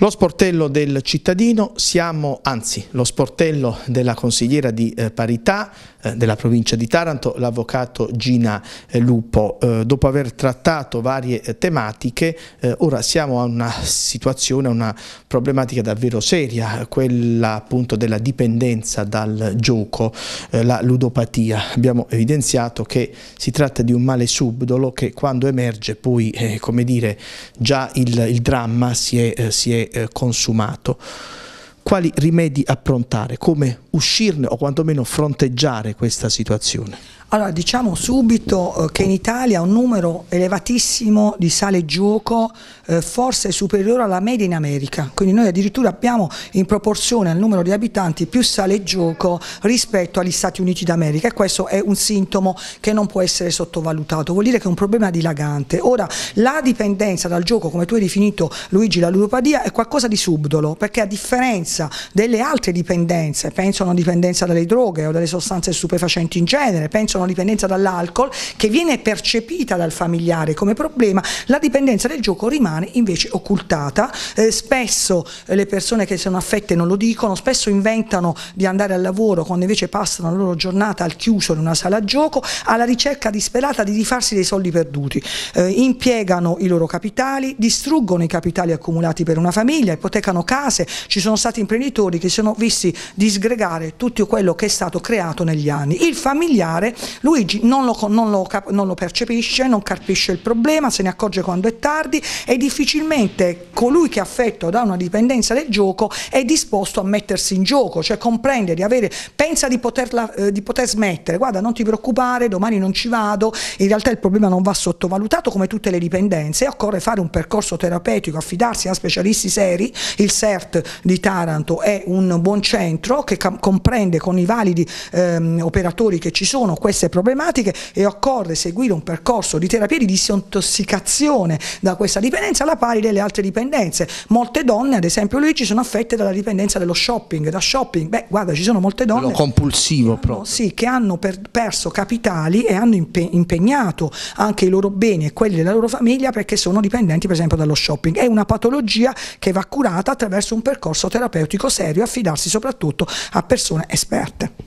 Lo sportello del cittadino siamo, anzi, lo sportello della consigliera di eh, parità eh, della provincia di Taranto, l'avvocato Gina eh, Lupo. Eh, dopo aver trattato varie eh, tematiche, eh, ora siamo a una situazione, a una problematica davvero seria, quella appunto della dipendenza dal gioco, la ludopatia. Abbiamo evidenziato che si tratta di un male subdolo che quando emerge poi, come dire, già il, il dramma si è, si è eh, consumato. Quali rimedi approntare, come uscirne o quantomeno fronteggiare questa situazione? Allora diciamo subito eh, che in Italia un numero elevatissimo di sale gioco eh, forse superiore alla media in America, quindi noi addirittura abbiamo in proporzione al numero di abitanti più sale gioco rispetto agli Stati Uniti d'America e questo è un sintomo che non può essere sottovalutato, vuol dire che è un problema dilagante. Ora la dipendenza dal gioco come tu hai definito Luigi la ludopatia è qualcosa di subdolo perché a differenza delle altre dipendenze, penso a una dipendenza dalle droghe o dalle sostanze stupefacenti in genere, penso una dipendenza dall'alcol che viene percepita dal familiare come problema, la dipendenza del gioco rimane invece occultata. Eh, spesso eh, le persone che sono affette non lo dicono, spesso inventano di andare al lavoro quando invece passano la loro giornata al chiuso in una sala gioco alla ricerca disperata di rifarsi dei soldi perduti. Eh, impiegano i loro capitali, distruggono i capitali accumulati per una famiglia, ipotecano case, ci sono stati imprenditori che si sono visti disgregare tutto quello che è stato creato negli anni. Il familiare Luigi non lo, non lo, non lo percepisce, non capisce il problema, se ne accorge quando è tardi e difficilmente colui che è affetto da una dipendenza del gioco è disposto a mettersi in gioco, cioè comprende di avere, pensa di, poterla, eh, di poter smettere, guarda non ti preoccupare, domani non ci vado, in realtà il problema non va sottovalutato come tutte le dipendenze, occorre fare un percorso terapeutico, affidarsi a specialisti seri, il CERT di Taranto è un buon centro che comprende con i validi ehm, operatori che ci sono queste queste problematiche e occorre seguire un percorso di terapia di disintossicazione da questa dipendenza alla pari delle altre dipendenze. Molte donne, ad esempio Luigi, sono affette dalla dipendenza dello shopping, da shopping. Beh, guarda, ci sono molte donne... Lo compulsivo hanno, proprio. Sì, che hanno per, perso capitali e hanno impegnato anche i loro beni e quelli della loro famiglia perché sono dipendenti per esempio dallo shopping. È una patologia che va curata attraverso un percorso terapeutico serio affidarsi soprattutto a persone esperte.